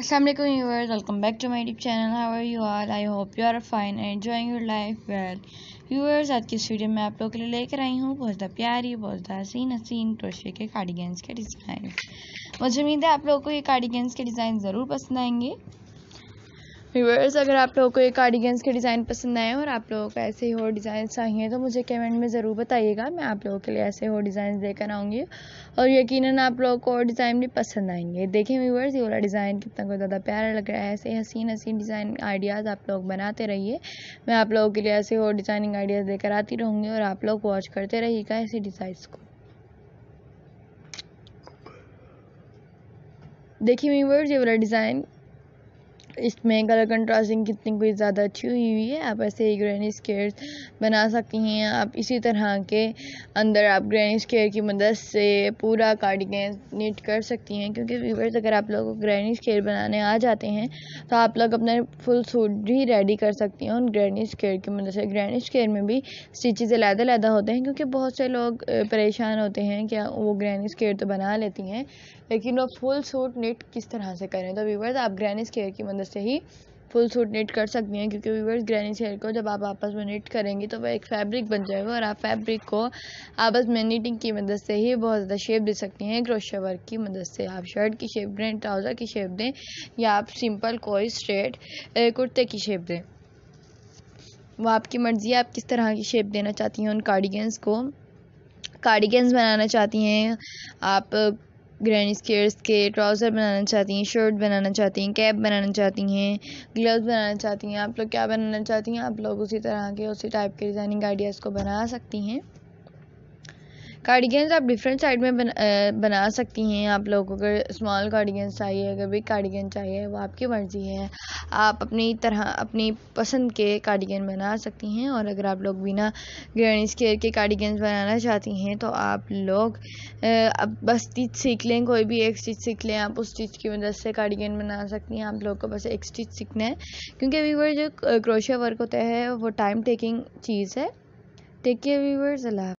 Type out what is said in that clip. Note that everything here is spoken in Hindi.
Assalamualaikum viewers, welcome back to my YouTube channel. How are you all? I hope you are fine and enjoying your life well. Viewers आज की इस वीडियो में आप लोगों के लिए लेकर आई हूँ बहुत ज़्यादा प्यारी बहुत ज़्यादा हसीन हसीन क्रोशे के कार्डिगन्स के डिज़ाइन मुझे उम्मीद है आप लोगों को ये कार्डिगन्स के डिज़ाइन ज़रूर पसंद आएंगे व्यूअर्स अगर आप लोगों को ये कार्डिगन्स के डिज़ाइन पसंद आए और आप लोगों को ऐसे ही और डिज़ाइन चाहिए तो मुझे कमेंट में ज़रूर बताइएगा मैं आप लोगों के लिए ऐसे और डिज़ाइन देकर आऊँगी और यकीन आप लोगों को और डिज़ाइन भी पसंद आएंगे देखें व्यूअर्स ये वाला डिज़ाइन कितना को ज़्यादा प्यारा लग रहा है ऐसे हसीन हसीन डिज़ाइन आइडियाज़ आप लोग बनाते रहिए मैं आप लोगों के लिए ऐसे और डिज़ाइनिंग आइडियाज़ देकर आती रहूँगी और आप लोग वॉच करते रहिएगा ऐसे डिजाइन को देखिए व्यूवर्स ये वाला डिज़ाइन इसमें कलर कंट्रास्टिंग कितनी कोई ज़्यादा अच्छी हुई हुई है आप ऐसे ही ग्रैनी स्केयर बना सकती हैं आप इसी तरह के अंदर आप ग्रैनी स्केयर की मदद से पूरा कार्डिगन नीट कर सकती हैं क्योंकि व्यूवर्स अगर आप लोगों को ग्रैनी स्केयर बनाने आ जाते हैं तो आप लोग अपना फुल सूट भी रेडी कर सकती हैं उन ग्रैनी स्केयर की मदद से ग्रैनी स्केयर में भी स्टिचेज़ अलहदा अलहदा होते हैं क्योंकि बहुत से लोग परेशान होते हैं क्या वो ग्रैनी स्केयर तो बना लेती हैं लेकिन वो फुल सूट नीट किस तरह से करें तो व्यूवर्स आप ग्रैनी स्केयर की मदद से ही फुल सूट नीट कर सकती हैं क्योंकि व्यूवर्स ग्रैनी हेयर को जब आप आपस में नीट करेंगी तो वह एक फैब्रिक बन जाएगा और आप फैब्रिक को आपस में नीटिंग की मदद से ही बहुत ज़्यादा शेप दे सकती हैं क्रोशे वर्क की मदद से आप शर्ट की शेप दें ट्राउज़र की शेप दें या आप सिंपल कोई स्ट्रेट कुर्ते की शेप दें वो आपकी मर्ज़ी है आप किस तरह की शेप देना चाहती हैं उन कार्डिगन्स को कार्डिगन्स बनाना चाहती हैं आप ग्रैंड स्केयर्स के ट्राउज़र बनाना चाहती हैं शर्ट बनाना चाहती हैं कैप बनाना चाहती हैं ग्लव्स बनाना चाहती हैं आप लोग क्या बनाना चाहती हैं आप लोग उसी तरह के उसी टाइप के डिज़ाइनिंग आइडियाज़ को बना सकती हैं कार्डिगन्स आप डिफरेंट साइड में बना बना सकती हैं आप लोगों को अगर स्मॉल कार्डिगन चाहिए अगर बिग कार्डिगन चाहिए वो आपकी मर्ज़ी है आप अपनी तरह अपनी पसंद के कार्डिगन बना सकती हैं और अगर आप लोग बिना ग्रैंड स्केयर के कार्डिगन्स बनाना चाहती हैं तो आप लोग अब बस स्टिच सीख लें कोई भी एक स्टिच सीख लें आप उस स्टिच की मदद से कार्डिगन बना सकती हैं आप लोग को बस एक स्टिच सीखना है क्योंकि व्यूवर जो क्रोशिया वर्क होता है वो टाइम टेकिंग चीज़ है टेक केयर व्यूवर्स अल्लाह